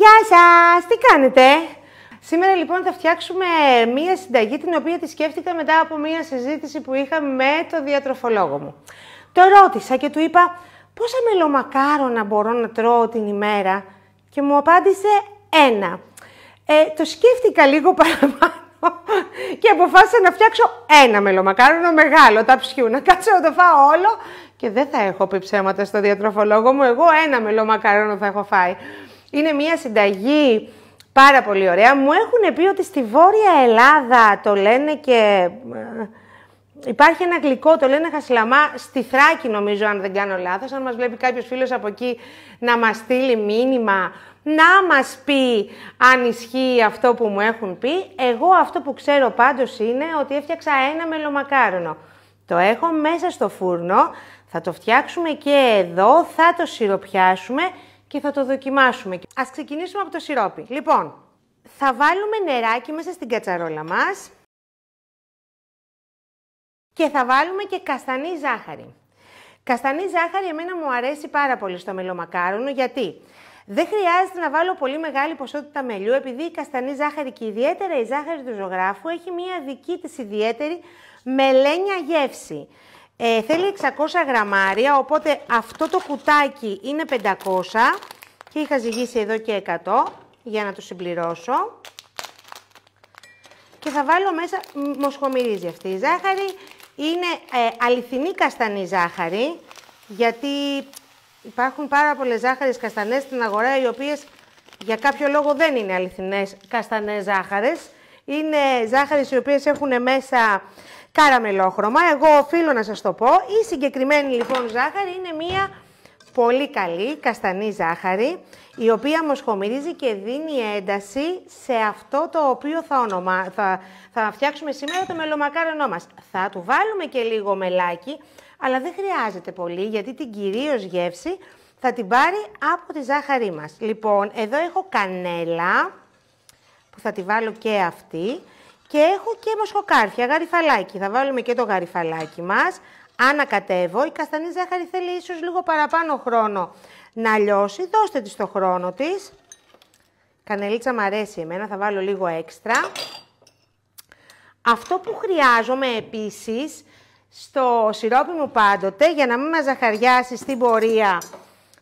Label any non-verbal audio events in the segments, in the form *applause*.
Γεια σας! Τι κάνετε? Σήμερα λοιπόν θα φτιάξουμε μία συνταγή την οποία τη σκέφτηκα μετά από μία συζήτηση που είχα με το διατροφολόγο μου. Το ρώτησα και του είπα πόσα μελομακάρονα μπορώ να τρώω την ημέρα και μου απάντησε ένα. Ε, το σκέφτηκα λίγο παραπάνω και αποφάσισα να φτιάξω ένα μελομακάρονο μεγάλο ταψιού, να κάτσω να το φάω όλο και δεν θα έχω πει ψέματα στο διατροφολόγο μου, εγώ ένα μελομακάρονο θα έχω φάει. Είναι μια συνταγή πάρα πολύ ωραία. Μου έχουν πει ότι στη Βόρεια Ελλάδα το λένε και... Ε, υπάρχει ένα γλυκό, το λένε χασλαμά, στη Θράκη νομίζω αν δεν κάνω λάθος. Αν μας βλέπει κάποιος φίλος από εκεί να μας στείλει μήνυμα, να μας πει αν ισχύει αυτό που μου έχουν πει. Εγώ αυτό που ξέρω πάντως είναι ότι έφτιαξα ένα μελομακάρονο. Το έχω μέσα στο φούρνο, θα το φτιάξουμε και εδώ, θα το σιροπιάσουμε και θα το δοκιμάσουμε. Ας ξεκινήσουμε από το σιρόπι. Λοιπόν, θα βάλουμε νεράκι μέσα στην κατσαρόλα μας και θα βάλουμε και καστανή ζάχαρη. Καστανή ζάχαρη εμένα μου αρέσει πάρα πολύ στο μελομακάρονο γιατί δεν χρειάζεται να βάλω πολύ μεγάλη ποσότητα μελιού επειδή η καστανή ζάχαρη και ιδιαίτερα η ζάχαρη του ζωγράφου έχει μία δική της ιδιαίτερη μελένια γεύση. Ε, θέλει 600 γραμμάρια, οπότε αυτό το κουτάκι είναι 500 και είχα ζυγίσει εδώ και 100 για να το συμπληρώσω. Και θα βάλω μέσα, μοσχομυρίζει αυτή η ζάχαρη, είναι ε, αληθινή καστανή ζάχαρη, γιατί υπάρχουν πάρα πολλές ζάχαρες καστανές στην αγορά, οι οποίες για κάποιο λόγο δεν είναι αληθινές καστανές ζάχαρες. Είναι ζάχαρες οι οποίες έχουν μέσα καραμελόχρωμα. Εγώ οφείλω να σας το πω. Η συγκεκριμένη λοιπόν ζάχαρη είναι μία πολύ καλή καστανή ζάχαρη, η οποία μοσχομυρίζει και δίνει ένταση σε αυτό το οποίο θα, ονομα... θα... θα φτιάξουμε σήμερα το μελομακάρονό μας. Θα του βάλουμε και λίγο μελάκι, αλλά δεν χρειάζεται πολύ, γιατί την κυρίως γεύση θα την πάρει από τη ζάχαρή μας. Λοιπόν, εδώ έχω κανέλα, που θα τη βάλω και αυτή. Και έχω και μοσχοκάρφια, γαριφαλάκι. Θα βάλουμε και το γαριφαλάκι μας. Ανακατεύω. Η καστανή ζάχαρη θέλει ίσως λίγο παραπάνω χρόνο να λιώσει. Δώστε της το χρόνο της. Κανελίτσα μου αρέσει εμένα, θα βάλω λίγο έξτρα. Αυτό που χρειάζομαι επίσης στο σιρόπι μου πάντοτε, για να μην μας ζαχαριάσει στην πορεία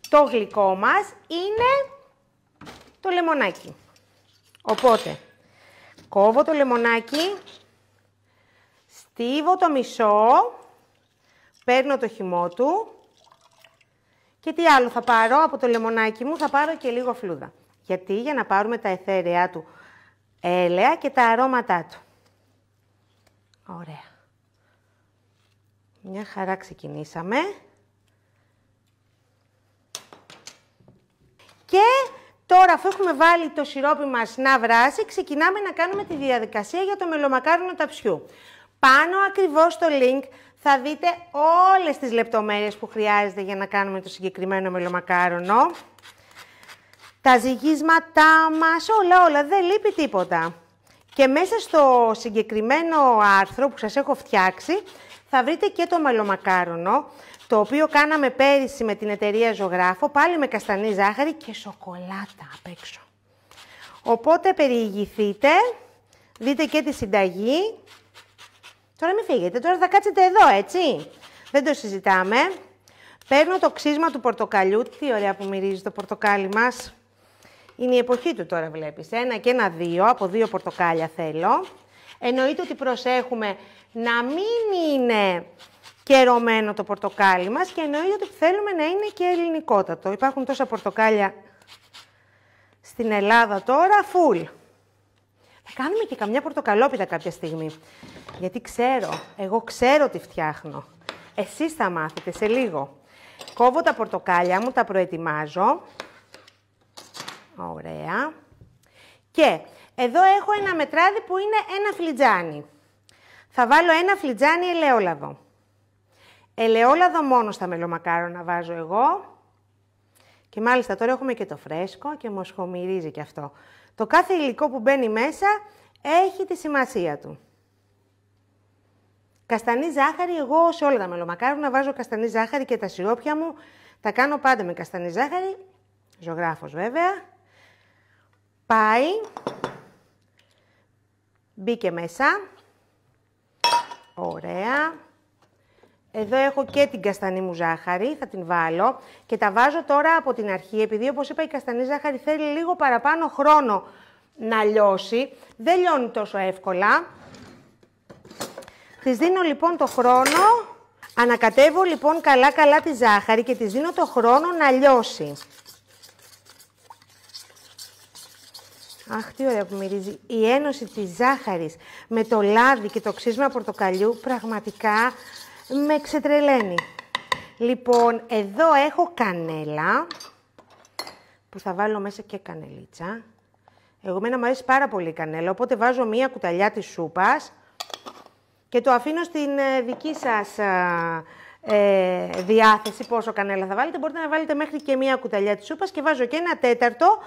το γλυκό μας, είναι το λεμονάκι. Οπότε, Κόβω το λεμονάκι, στίβω το μισό, παίρνω το χυμό του και τι άλλο θα πάρω από το λεμονάκι μου, θα πάρω και λίγο φλούδα. Γιατί, για να πάρουμε τα εθέρεά του έλαια και τα αρώματά του. Ωραία. Μια χαρά ξεκινήσαμε. Και Τώρα, αφού έχουμε βάλει το σιρόπι μας να βράσει, ξεκινάμε να κάνουμε τη διαδικασία για το μελομακάρονο ταψιού. Πάνω ακριβώς στο link θα δείτε όλες τις λεπτομέρειες που χρειάζεται για να κάνουμε το συγκεκριμένο μελομακάρονο. Τα ζυγίσματά μας, όλα όλα, δεν λείπει τίποτα. Και μέσα στο συγκεκριμένο άρθρο που σας έχω φτιάξει, θα βρείτε και το μελομακάρονο, το οποίο κάναμε πέρυσι με την εταιρεία Ζωγράφο, πάλι με καστανή ζάχαρη και σοκολάτα απ' έξω. Οπότε περιηγηθείτε, δείτε και τη συνταγή. Τώρα μην φύγετε, τώρα θα κάτσετε εδώ, έτσι. Δεν το συζητάμε. Παίρνω το ξύσμα του πορτοκαλιού. Τι ωραία που μυρίζει το πορτοκάλι μας. Είναι η εποχή του τώρα βλέπεις. Ένα και ένα δύο, από δύο πορτοκάλια θέλω. Εννοείται ότι προσέχουμε να μην είναι και το πορτοκάλι μας και εννοείται ότι θέλουμε να είναι και ελληνικότατο. Υπάρχουν τόσα πορτοκάλια στην Ελλάδα τώρα, φουλ. Θα κάνουμε και καμιά πορτοκαλόπιτα κάποια στιγμή. Γιατί ξέρω, εγώ ξέρω τι φτιάχνω. Εσείς θα μάθετε σε λίγο. Κόβω τα πορτοκάλια μου, τα προετοιμάζω. Ωραία. Και εδώ έχω ένα μετράδι που είναι ένα φλιτζάνι. Θα βάλω ένα φλιτζάνι ελαιόλαδο. Ελαιόλαδο μόνο στα μελομακάρονα βάζω εγώ. Και μάλιστα τώρα έχουμε και το φρέσκο και μοσχομυρίζει και αυτό. Το κάθε υλικό που μπαίνει μέσα έχει τη σημασία του. Καστανή ζάχαρη, εγώ σε όλα τα μελομακάρονα βάζω καστανή ζάχαρη και τα σιρόπια μου τα κάνω πάντα με καστανή ζάχαρη, ζωγράφος βέβαια. Πάει, μπήκε μέσα, ωραία. Εδώ έχω και την καστανή μου ζάχαρη, θα την βάλω. Και τα βάζω τώρα από την αρχή, επειδή όπως είπα η καστανή ζάχαρη θέλει λίγο παραπάνω χρόνο να λιώσει. Δεν λιώνει τόσο εύκολα. Της δίνω λοιπόν το χρόνο, ανακατεύω λοιπόν καλά καλά τη ζάχαρη και της δίνω το χρόνο να λιώσει. Αχ, τι ωραία που μυρίζει. Η ένωση της ζάχαρης με το λάδι και το ξύσμα πορτοκαλιού πραγματικά με ξετρελαίνει. Λοιπόν, εδώ έχω κανέλα, που θα βάλω μέσα και κανελίτσα. Εγώ μένα μου αρέσει πάρα πολύ η κανέλα, οπότε βάζω μία κουταλιά της σούπας και το αφήνω στην ε, δική σας ε, ε, διάθεση πόσο κανέλα θα βάλετε. Μπορείτε να βάλετε μέχρι και μία κουταλιά της σούπας και βάζω και ένα τέταρτο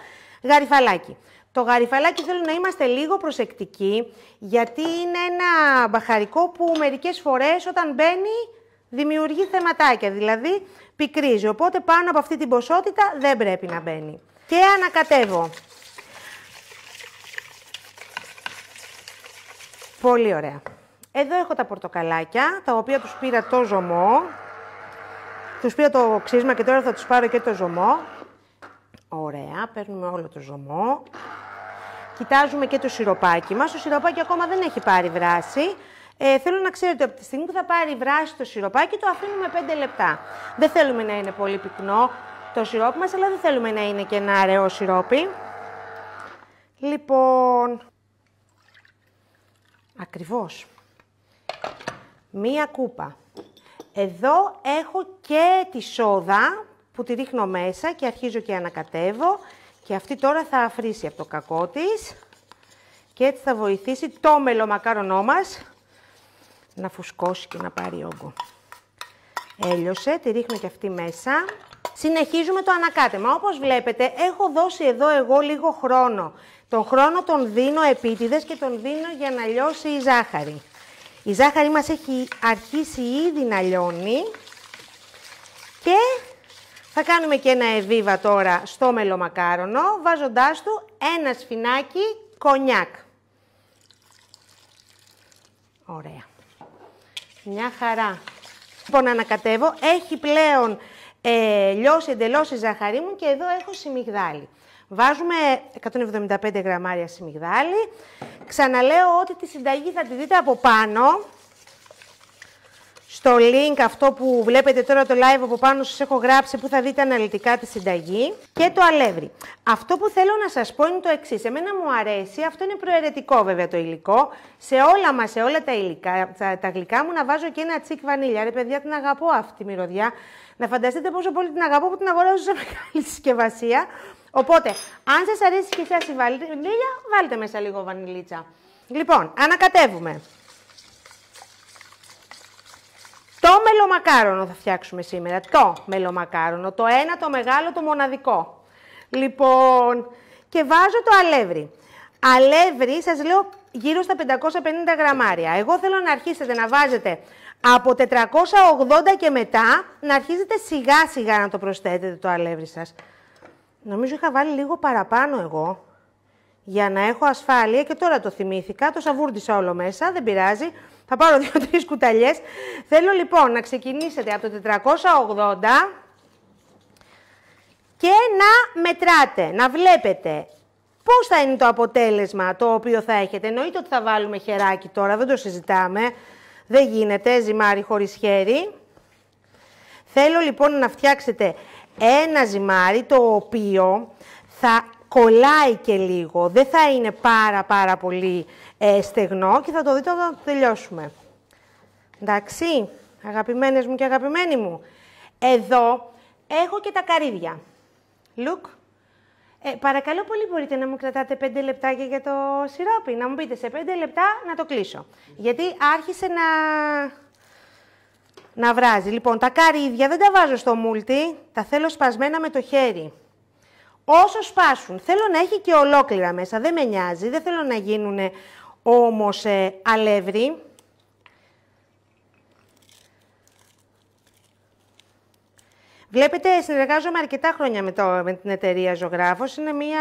γαριφαλάκι. Το γαριφαλάκι θέλω να είμαστε λίγο προσεκτικοί, γιατί είναι ένα μπαχαρικό που μερικές φορές όταν μπαίνει δημιουργεί θεματάκια, δηλαδή πικρίζει. Οπότε πάνω από αυτή την ποσότητα δεν πρέπει να μπαίνει. Και ανακατεύω. Πολύ ωραία. Εδώ έχω τα πορτοκαλάκια, τα οποία τους πήρα το ζωμό. Τους πήρα το ξύσμα και τώρα θα τους πάρω και το ζωμό. Ωραία, παίρνουμε όλο το ζωμό κοιτάζουμε και το σιροπάκι μας. Το σιροπάκι ακόμα δεν έχει πάρει βράση. Ε, θέλω να ξέρετε από τη στιγμή που θα πάρει βράση το σιροπάκι, το αφήνουμε 5 λεπτά. Δεν θέλουμε να είναι πολύ πυκνό το σιρόπι μας, αλλά δεν θέλουμε να είναι και ένα αραιό σιρόπι. Λοιπόν, ακριβώς, μία κούπα. Εδώ έχω και τη σόδα που τη ρίχνω μέσα και αρχίζω και ανακατεύω. Και αυτή τώρα θα αφρίσει από το κακό της και έτσι θα βοηθήσει το μελομακάρονό μας να φουσκώσει και να πάρει όγκο. Έλειωσε, τη ρίχνω και αυτή μέσα. Συνεχίζουμε το ανακάτεμα. Όπως βλέπετε, έχω δώσει εδώ εγώ λίγο χρόνο. Τον χρόνο τον δίνω επίτηδες και τον δίνω για να λιώσει η ζάχαρη. Η ζάχαρη μας έχει αρχίσει ήδη να λιώνει και θα κάνουμε και ένα εβίβα τώρα στο μελομακάρονο, βάζοντάς του ένα σφινάκι κονιάκ. Ωραία. Μια χαρά. Λοιπόν, ανακατεύω. Έχει πλέον ε, λιώσει εντελώς η ζάχαρή μου και εδώ έχω σιμιγδάλι. Βάζουμε 175 γραμμάρια σιμιγδάλι. Ξαναλέω ότι τη συνταγή θα τη δείτε από πάνω. Το link αυτό που βλέπετε τώρα το live από πάνω σας έχω γράψει που θα δείτε αναλυτικά τη συνταγή και το αλεύρι. Αυτό που θέλω να σας πω είναι το εξής. Εμένα μου αρέσει, αυτό είναι προαιρετικό βέβαια το υλικό, σε όλα μας, σε όλα τα, υλικά, τα, τα γλυκά μου να βάζω και ένα τσίκ βανίλια. Ρε παιδιά την αγαπώ αυτή τη μυρωδιά. Να φανταστείτε πόσο πολύ την αγαπώ που την αγοράζω σε μεγάλη συσκευασία. Οπότε, αν σας αρέσει και εσάς η βανίλια, βάλτε μέσα λίγο βανιλίτσα. Λοιπόν, ανακατεύουμε. μελομακάρονο θα φτιάξουμε σήμερα. Το μελομακάρονο. Το ένα, το μεγάλο, το μοναδικό. Λοιπόν, και βάζω το αλεύρι. Αλεύρι, σας λέω γύρω στα 550 γραμμάρια. Εγώ θέλω να αρχίσετε να βάζετε από 480 και μετά, να αρχίζετε σιγά σιγά να το προσθέτετε το αλεύρι σας. Νομίζω είχα βάλει λίγο παραπάνω εγώ, για να έχω ασφάλεια και τώρα το θυμήθηκα, το σαβούρτισα όλο μέσα, δεν πειράζει. Θα πάρω δύο-τρει *laughs* κουταλιές. Θέλω λοιπόν να ξεκινήσετε από το 480 και να μετράτε, να βλέπετε πώς θα είναι το αποτέλεσμα το οποίο θα έχετε. Εννοείται ότι θα βάλουμε χεράκι τώρα, δεν το συζητάμε. Δεν γίνεται ζυμάρι χωρίς χέρι. Θέλω λοιπόν να φτιάξετε ένα ζυμάρι το οποίο θα κολλάει και λίγο. Δεν θα είναι πάρα πάρα πολύ ε, στεγνό και θα το δείτε όταν το τελειώσουμε. Εντάξει, αγαπημένες μου και αγαπημένοι μου. Εδώ έχω και τα καρύδια. Look. Ε, παρακαλώ πολύ μπορείτε να μου κρατάτε 5 λεπτάκια για το σιρόπι. Να μου πείτε σε 5 λεπτά να το κλείσω. Γιατί άρχισε να... Να βράζει. Λοιπόν, τα καρύδια δεν τα βάζω στο μούλτι, τα θέλω σπασμένα με το χέρι. Όσο σπάσουν, θέλω να έχει και ολόκληρα μέσα, δεν με νοιάζει, δεν θέλω να γίνουν όμως ε, αλεύρι. Βλέπετε, συνεργάζομαι αρκετά χρόνια με, την εταιρεία Ζωγράφος. Είναι μια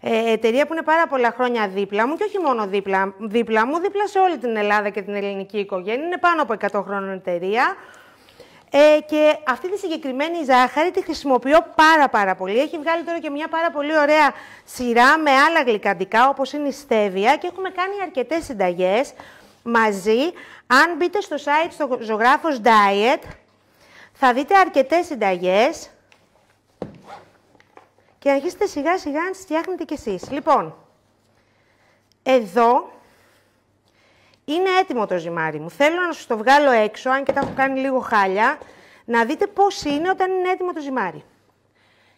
ε, εταιρεία που είναι πάρα πολλά χρόνια δίπλα μου και όχι μόνο δίπλα, δίπλα μου, δίπλα σε όλη την Ελλάδα και την ελληνική οικογένεια. Είναι πάνω από 100 χρόνια εταιρεία. Ε, και αυτή τη συγκεκριμένη ζάχαρη τη χρησιμοποιώ πάρα πάρα πολύ. Έχει βγάλει τώρα και μια πάρα πολύ ωραία σειρά με άλλα γλυκαντικά όπως είναι η στέβια και έχουμε κάνει αρκετές συνταγές μαζί. Αν μπείτε στο site στο ζωγράφος Diet θα δείτε αρκετές συνταγές και αρχίστε σιγά σιγά να τις φτιάχνετε κι εσείς. Λοιπόν, εδώ είναι έτοιμο το ζυμάρι μου. Θέλω να σου το βγάλω έξω, αν και τα έχω κάνει λίγο χάλια, να δείτε πώς είναι όταν είναι έτοιμο το ζυμάρι.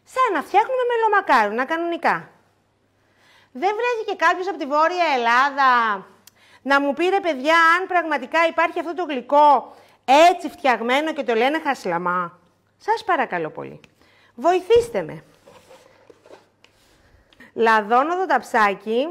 Σαν να φτιάχνουμε να κανονικά. Δεν βρέθηκε κάποιος από τη Βόρεια Ελλάδα να μου πει παιδιά, αν πραγματικά υπάρχει αυτό το γλυκό έτσι φτιαγμένο και το λένε χασλαμά. Σας παρακαλώ πολύ. Βοηθήστε με. Λαδώνω το ταψάκι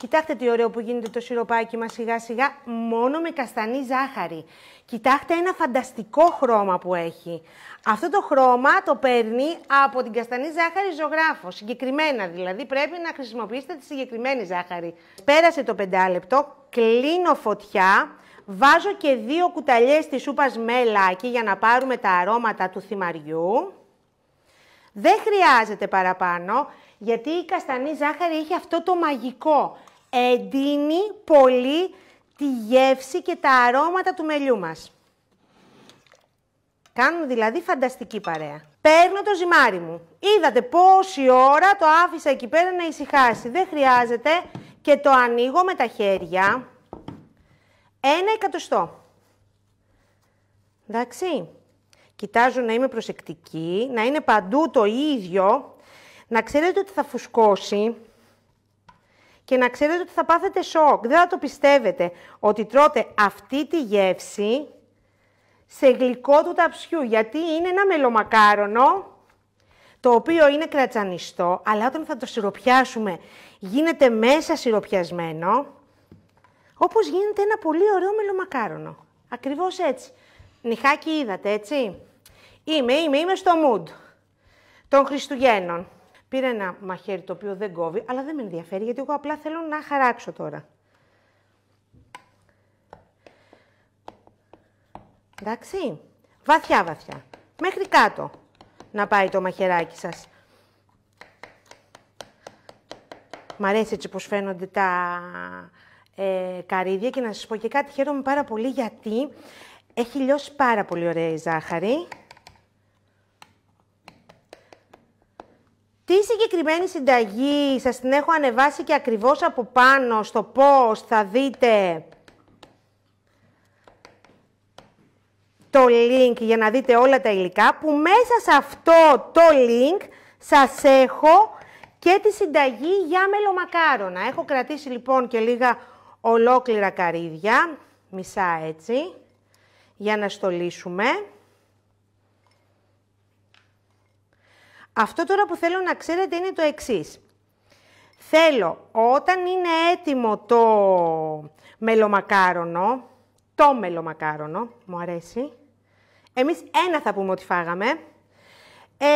Κοιτάξτε τι ωραίο που γίνεται το σιροπάκι μας σιγά σιγά μόνο με καστανή ζάχαρη. Κοιτάξτε ένα φανταστικό χρώμα που έχει. Αυτό το χρώμα το παίρνει από την καστανή ζάχαρη ζωγράφο. Συγκεκριμένα δηλαδή πρέπει να χρησιμοποιήσετε τη συγκεκριμένη ζάχαρη. Πέρασε το πεντάλεπτο, κλείνω φωτιά. Βάζω και δύο κουταλιές της σούπας μελάκι για να πάρουμε τα αρώματα του θυμαριού. Δεν χρειάζεται παραπάνω, γιατί η καστανή ζάχαρη έχει αυτό το μαγικό εντείνει πολύ τη γεύση και τα αρώματα του μελιού μας. Κάνουν δηλαδή φανταστική παρέα. Παίρνω το ζυμάρι μου. Είδατε πόση ώρα το άφησα εκεί πέρα να ησυχάσει. Δεν χρειάζεται και το ανοίγω με τα χέρια. Ένα εκατοστό. Εντάξει. Κοιτάζω να είμαι προσεκτική, να είναι παντού το ίδιο. Να ξέρετε ότι θα φουσκώσει και να ξέρετε ότι θα πάθετε σοκ. Δεν θα το πιστεύετε ότι τρώτε αυτή τη γεύση σε γλυκό του ταψιού, γιατί είναι ένα μελομακάρονο το οποίο είναι κρατσανιστό, αλλά όταν θα το σιροπιάσουμε γίνεται μέσα σιροπιασμένο, όπως γίνεται ένα πολύ ωραίο μελομακάρονο. Ακριβώς έτσι. Νιχάκι είδατε, έτσι. Είμαι, είμαι, είμαι στο mood των Χριστουγέννων. Πήρα ένα μαχαίρι το οποίο δεν κόβει, αλλά δεν με ενδιαφέρει γιατί εγώ απλά θέλω να χαράξω τώρα. Εντάξει, βαθιά βαθιά, μέχρι κάτω να πάει το μαχαιράκι σας. Μ' αρέσει έτσι πως φαίνονται τα ε, καρύδια και να σας πω και κάτι χαίρομαι πάρα πολύ γιατί έχει λιώσει πάρα πολύ ωραία η ζάχαρη. Τη συγκεκριμένη συνταγή σας την έχω ανεβάσει και ακριβώς από πάνω στο πώς θα δείτε το link για να δείτε όλα τα υλικά που μέσα σε αυτό το link σας έχω και τη συνταγή για μελομακάρονα. Έχω κρατήσει λοιπόν και λίγα ολόκληρα καρύδια, μισά έτσι, για να στολίσουμε. Αυτό τώρα που θέλω να ξέρετε είναι το εξής. Θέλω όταν είναι έτοιμο το μελομακάρονο, το μελομακάρονο, μου αρέσει, εμείς ένα θα πούμε ότι φάγαμε, ε,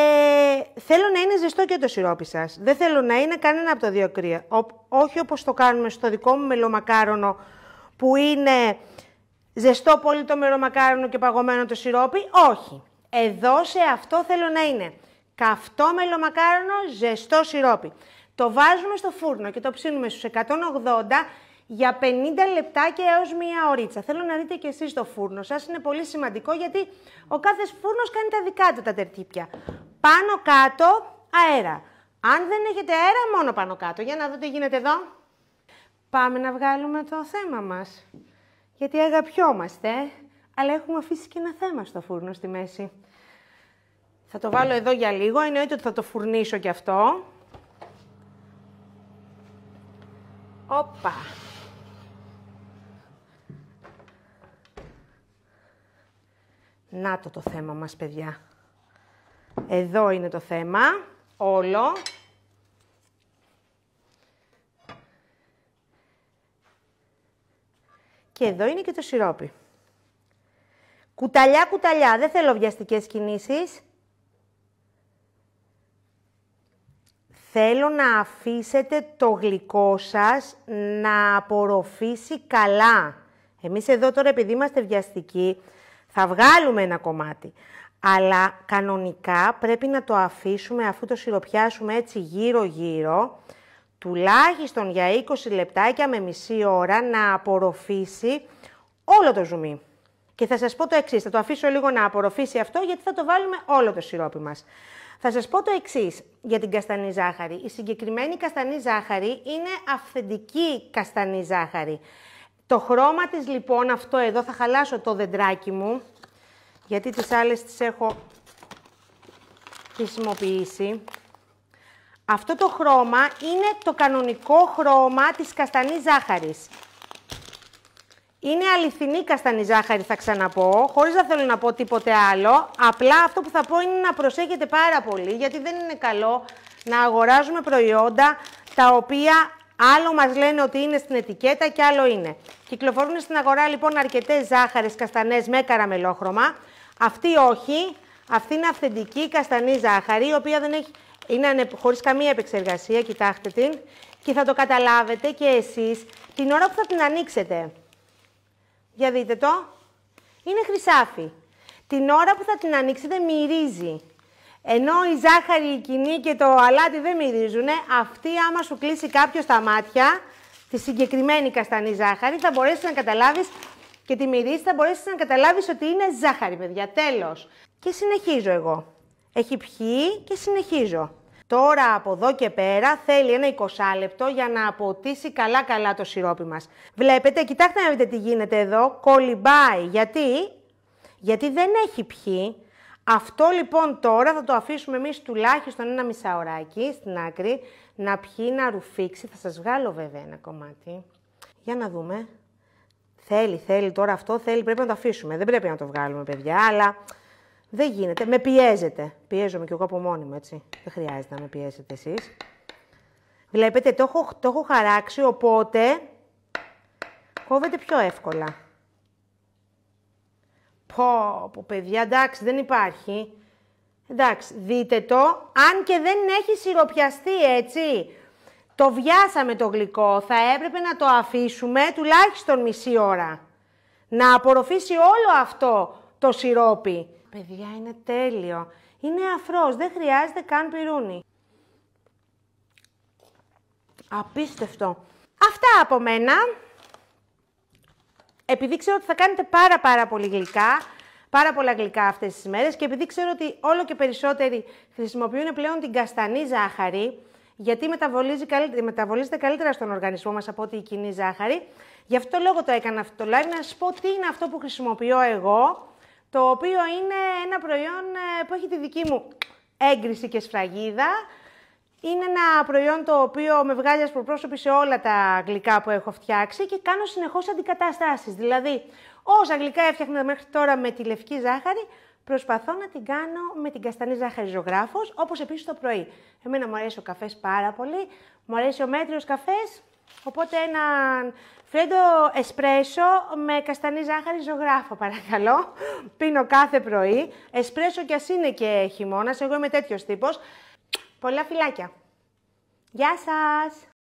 θέλω να είναι ζεστό και το σιρόπι σας. Δεν θέλω να είναι κανένα από τα δύο κρύα. όχι όπως το κάνουμε στο δικό μου μελομακάρονο που είναι ζεστό πολύ το μελομακάρονο και παγωμένο το σιρόπι. Όχι. Εδώ σε αυτό θέλω να είναι καυτό μελομακάρονο, ζεστό σιρόπι. Το βάζουμε στο φούρνο και το ψήνουμε στους 180 για 50 λεπτά και έως μία ωρίτσα. Θέλω να δείτε και εσείς το φούρνο σας, είναι πολύ σημαντικό γιατί ο κάθε φούρνος κάνει τα δικά του τα τερτύπια. Πάνω κάτω αέρα. Αν δεν έχετε αέρα, μόνο πάνω κάτω. Για να δείτε τι γίνεται εδώ. Πάμε να βγάλουμε το θέμα μας. Γιατί αγαπιόμαστε, αλλά έχουμε αφήσει και ένα θέμα στο φούρνο στη μέση. Θα το βάλω εδώ για λίγο, εννοείται ότι θα το φουρνίσω κι αυτό. Όπα. Να το το θέμα μας, παιδιά. Εδώ είναι το θέμα. Όλο. Και εδώ είναι και το σιρόπι. Κουταλιά, κουταλιά. Δεν θέλω βιαστικές κινήσεις. Θέλω να αφήσετε το γλυκό σας να απορροφήσει καλά. Εμείς εδώ τώρα επειδή είμαστε βιαστικοί θα βγάλουμε ένα κομμάτι. Αλλά κανονικά πρέπει να το αφήσουμε αφού το σιροπιάσουμε έτσι γύρω γύρω τουλάχιστον για 20 λεπτάκια με μισή ώρα να απορροφήσει όλο το ζουμί. Και θα σας πω το εξής, θα το αφήσω λίγο να απορροφήσει αυτό γιατί θα το βάλουμε όλο το σιρόπι μας. Θα σας πω το εξής για την καστανή ζάχαρη. Η συγκεκριμένη καστανή ζάχαρη είναι αυθεντική καστανή ζάχαρη. Το χρώμα της λοιπόν, αυτό εδώ, θα χαλάσω το δεντράκι μου, γιατί τις άλλες τις έχω χρησιμοποιήσει. Αυτό το χρώμα είναι το κανονικό χρώμα της καστανής ζάχαρης. Είναι αληθινή καστανή ζάχαρη, θα ξαναπώ, χωρίς να θέλω να πω τίποτε άλλο. Απλά αυτό που θα πω είναι να προσέχετε πάρα πολύ, γιατί δεν είναι καλό να αγοράζουμε προϊόντα τα οποία άλλο μας λένε ότι είναι στην ετικέτα και άλλο είναι. Κυκλοφορούν στην αγορά λοιπόν αρκετές ζάχαρες καστανές με καραμελόχρωμα. Αυτή όχι. Αυτή είναι αυθεντική καστανή ζάχαρη, η οποία δεν έχει, είναι χωρίς καμία επεξεργασία, κοιτάξτε την. Και θα το καταλάβετε και εσείς την ώρα που θα την ανοίξετε. Για δείτε το. Είναι χρυσάφι. Την ώρα που θα την ανοίξετε μυρίζει. Ενώ η ζάχαρη, η κοινή και το αλάτι δεν μυρίζουν, αυτή άμα σου κλείσει κάποιο τα μάτια, τη συγκεκριμένη καστανή ζάχαρη, θα μπορέσεις να καταλάβεις και τη μυρίζεις, θα μπορέσεις να καταλάβεις ότι είναι ζάχαρη, παιδιά. Τέλος. Και συνεχίζω εγώ. Έχει πιει και συνεχίζω. Τώρα από εδώ και πέρα θέλει ένα 20 λεπτό για να αποτίσει καλά-καλά το σιρόπι μας. Βλέπετε, κοιτάξτε να δείτε τι γίνεται εδώ, κολυμπάει. Γιατί? Γιατί δεν έχει πιει. Αυτό λοιπόν τώρα θα το αφήσουμε εμείς τουλάχιστον ένα μισάωράκι στην άκρη, να πιει, να ρουφήξει. Θα σας βγάλω βέβαια ένα κομμάτι. Για να δούμε. Θέλει, θέλει τώρα αυτό, θέλει, πρέπει να το αφήσουμε. Δεν πρέπει να το βγάλουμε παιδιά, αλλά δεν γίνεται. Με πιέζετε. Πιέζομαι κι εγώ από μόνη μου, έτσι. Δεν χρειάζεται να με πιέζετε εσείς. Βλέπετε, το έχω, το έχω χαράξει, οπότε κόβεται πιο εύκολα. Πω, πω, παιδιά, εντάξει, δεν υπάρχει. Εντάξει, δείτε το. Αν και δεν έχει σιροπιαστεί, έτσι. Το βιάσαμε το γλυκό. Θα έπρεπε να το αφήσουμε τουλάχιστον μισή ώρα. Να απορροφήσει όλο αυτό το σιρόπι. Παιδιά, είναι τέλειο. Είναι αφρός, δεν χρειάζεται καν πυρούνι. Απίστευτο. Αυτά από μένα. Επειδή ξέρω ότι θα κάνετε πάρα πάρα πολύ γλυκά, πάρα πολλά γλυκά αυτές τις μέρες και επειδή ξέρω ότι όλο και περισσότεροι χρησιμοποιούν πλέον την καστανή ζάχαρη, γιατί μεταβολίζει καλύτερα, μεταβολίζεται καλύτερα στον οργανισμό μας από ότι η κοινή ζάχαρη. Γι' αυτό λόγο το έκανα αυτό το live, να σας πω τι είναι αυτό που χρησιμοποιώ εγώ το οποίο είναι ένα προϊόν ε, που έχει τη δική μου έγκριση και σφραγίδα. Είναι ένα προϊόν το οποίο με βγάλει ασπροπρόσωπη σε όλα τα γλυκά που έχω φτιάξει και κάνω συνεχώς αντικαταστάσεις. Δηλαδή, όσα γλυκά έφτιαχνα μέχρι τώρα με τη λευκή ζάχαρη, προσπαθώ να την κάνω με την καστανή ζάχαρη ζωγράφος, όπως επίσης το πρωί. Εμένα μου αρέσει ο καφές πάρα πολύ, μου αρέσει ο μέτριος καφές, οπότε ένα... Φρέντο εσπρέσο με καστανή ζάχαρη ζωγράφο, παρακαλώ. Πίνω κάθε πρωί. Εσπρέσο κι ας είναι και χειμώνας. Εγώ είμαι τέτοιος τύπος. Πολλά φυλάκια. Γεια σας!